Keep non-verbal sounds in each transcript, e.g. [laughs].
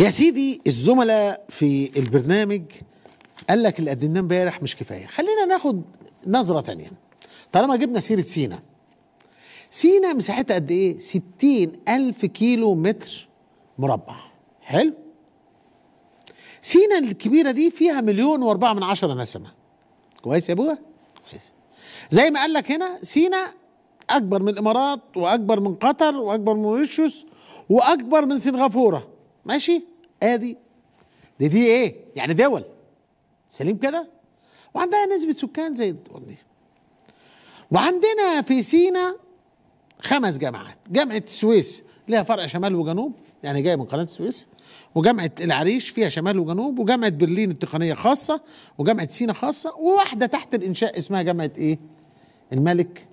يا سيدي الزملاء في البرنامج قال لك اللي قدمناه امبارح مش كفايه خلينا ناخد نظره تانية طالما جبنا سيره سينا سينا مساحتها قد ايه ستين الف كيلو متر مربع حلو سينا الكبيره دي فيها مليون واربعه من عشره نسمه كويس يا ابويا كويس زي ما قال لك هنا سينا اكبر من الامارات واكبر من قطر واكبر من موريشيوس واكبر من سنغافوره ماشي ادي دي دي ايه يعني دول سليم كده وعندها نسبة سكان زي الدول دي وعندنا في سينا خمس جامعات جامعة السويس لها فرع شمال وجنوب يعني جاية من قناة السويس وجامعة العريش فيها شمال وجنوب وجامعة برلين التقنية خاصة وجامعة سينا خاصة وواحدة تحت الإنشاء اسمها جامعة إيه الملك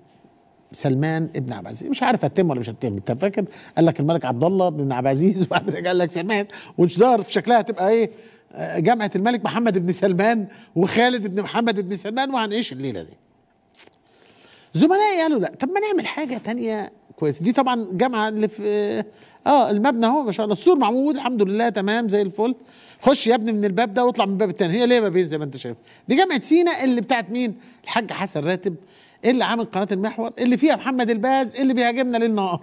سلمان ابن عبد العزيز مش عارف اتم ولا مش اتم انت فاكر قال لك الملك عبد الله بن عبد العزيز [laughs] وبعد قال لك سلمان ومش ظاهر في شكلها هتبقى ايه آه، جامعه الملك محمد بن سلمان وخالد بن محمد بن سلمان وهنعيش الليله دي زملائي قالوا لا طب ما نعمل حاجه تانية كويسه دي طبعا جامعه اللي في آه،, اه المبنى اهو ما شاء الله السور معمود الحمد لله تمام زي الفل خش يا ابني من الباب ده واطلع من الباب التاني هي ليه بابين زي ما انت شايف دي جامعه سينا اللي بتاعت مين الحاج حسن راتب ايه اللي عامل قناه المحور إيه اللي فيها محمد الباز إيه اللي بيهاجمنا للنار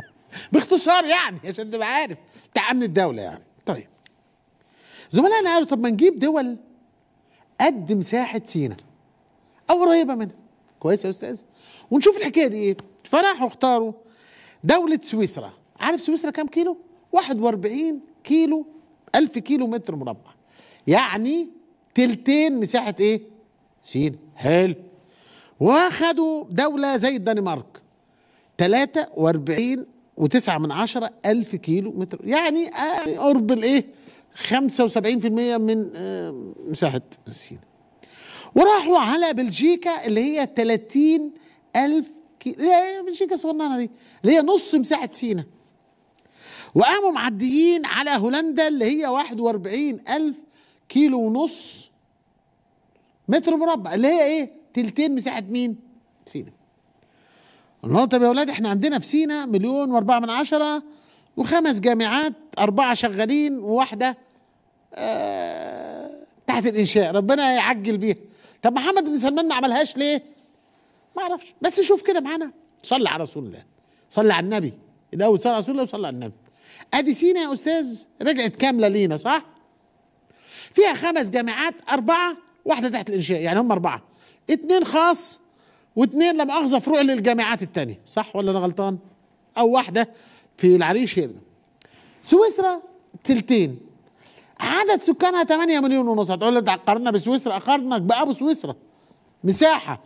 [laughs] باختصار يعني عشان تبقى عارف بتاع امن الدوله يعني طيب زملائنا قالوا طب ما نجيب دول قد مساحه سينا او قريبه منها كويس يا استاذ ونشوف الحكايه دي ايه فراحوا اختاروا دوله سويسرا عارف سويسرا كام كيلو 41 كيلو 1000 كيلو متر مربع يعني تلتين مساحه ايه سينا حلو واخدوا دولة زي الدنمارك 43 وتسعة من عشرة ألف كيلو متر يعني آه، قرب الإيه 75% من آه، مساحة سينا وراحوا على بلجيكا اللي هي 30 ألف كيلو بلجيكا الصغننة دي اللي هي نص مساحة سينا وقاموا معديين على هولندا اللي هي 41 ألف كيلو ونص متر مربع اللي هي ايه تلتين مساحه مين سينا قلنا لهم طب يا اولاد احنا عندنا في سينا مليون واربعة من عشرة وخمس جامعات أربعة شغالين وواحدة آه تحت الإنشاء ربنا يعجل بيها طب محمد بن سلمان ما عملهاش ليه؟ ما أعرفش بس شوف كده معانا صلي على رسول الله صلي على النبي الأول صلي على رسول الله وصلي على النبي أدي سينا يا أستاذ رجعت كاملة لينا صح؟ فيها خمس جامعات أربعة واحده تحت الانشاء يعني هم اربعه اثنين خاص واثنين لما اخذ فروع للجامعات الثانيه صح ولا انا غلطان او واحده في العريش هنا سويسرا تلتين عدد سكانها 8 مليون ونص هتقول لي قارنا بسويسرا اقارنك بابو سويسرا مساحه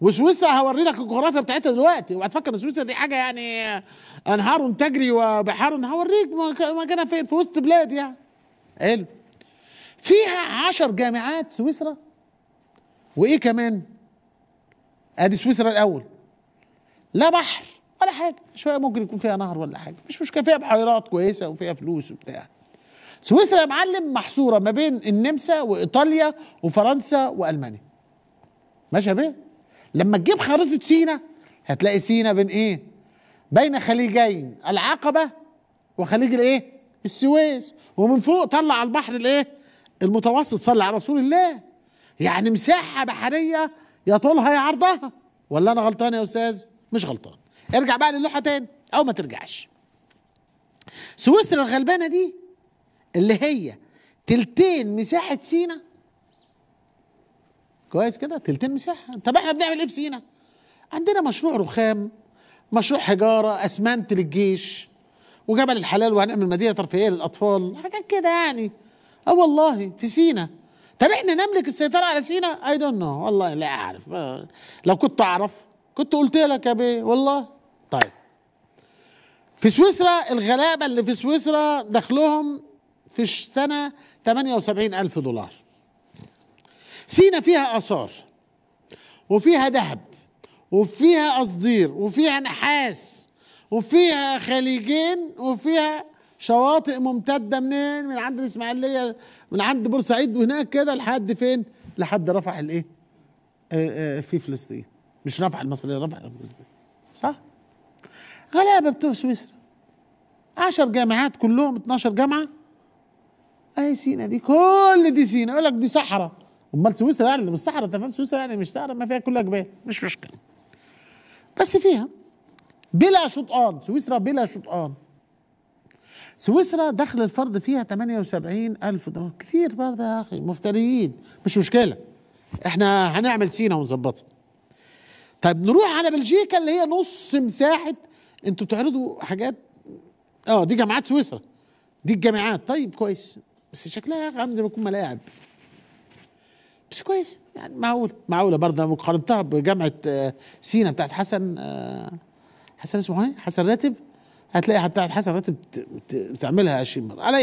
وسويسرا هوري لك الجغرافيا بتاعتها دلوقتي وهتفكر ان سويسرا دي حاجه يعني انهار تجري وبحار هوريك مكانها فين في وسط بلاد يعني حلو فيها عشر جامعات سويسرا وايه كمان ادي سويسرا الاول لا بحر ولا حاجه شويه ممكن يكون فيها نهر ولا حاجه مش مشكله فيها بحيرات كويسه وفيها فلوس وبتاع سويسرا يا معلم محصوره ما بين النمسا وايطاليا وفرنسا والمانيا ماشيه بيه لما تجيب خريطه سينا هتلاقي سينا بين ايه بين خليجين العقبه وخليج الايه السويس ومن فوق طلع على البحر الايه المتوسط صلى على رسول الله يعني مساحة بحرية يا طولها يا عرضها ولا أنا غلطان يا أستاذ مش غلطان ارجع بقى للوحة تاني أو ما ترجعش سويسرا الغلبانة دي اللي هي تلتين مساحة سينا كويس كده تلتين مساحة طب احنا بنعمل ايه في سينا عندنا مشروع رخام مشروع حجارة اسمنت للجيش وجبل الحلال وهنعمل مدينة ترفيهية للأطفال حاجات كده يعني اه والله في سينا طب احنا نملك السيطره على سينا اي دونت نو والله لا اعرف لو كنت اعرف كنت قلت لك يا بيه والله طيب في سويسرا الغلابه اللي في سويسرا دخلهم في السنه 78 الف دولار سينا فيها اثار وفيها ذهب وفيها قصدير وفيها نحاس وفيها خليجين وفيها شواطئ ممتده منين من عند الاسماعيليه من عند بورسعيد وهناك كده لحد فين لحد رفح الايه آه، آه، في فلسطين مش رفح المصريه رفح فلسطين صح غلابه بتوع سويسرا 10 جامعات كلهم 12 جامعه اهي سينا دي كل دي سينا يقول لك دي صحراء امال سويسرا يعني مش صحراء انت فاهم سويسرا يعني مش صحراء ما فيها كلها جبال مش مشكله بس فيها بلا شطآن سويسرا بلا شطآن سويسرا دخل الفرد فيها 78 ألف دولار كثير برضه يا أخي مفتريين مش مشكلة احنا هنعمل سينا ونظبطها طيب نروح على بلجيكا اللي هي نص مساحة انتوا تعرضوا حاجات اه دي جامعات سويسرا دي الجامعات طيب كويس بس شكلها يا اخي عامل زي ما تكون ملاعب بس كويس يعني معقولة معقوله برضه مقارنتها قارنتها بجامعه آه، سينا بتاعت حسن آه، حسن اسمه ايه؟ حسن راتب هتلاقي حتى حسب تعملها 20 مره على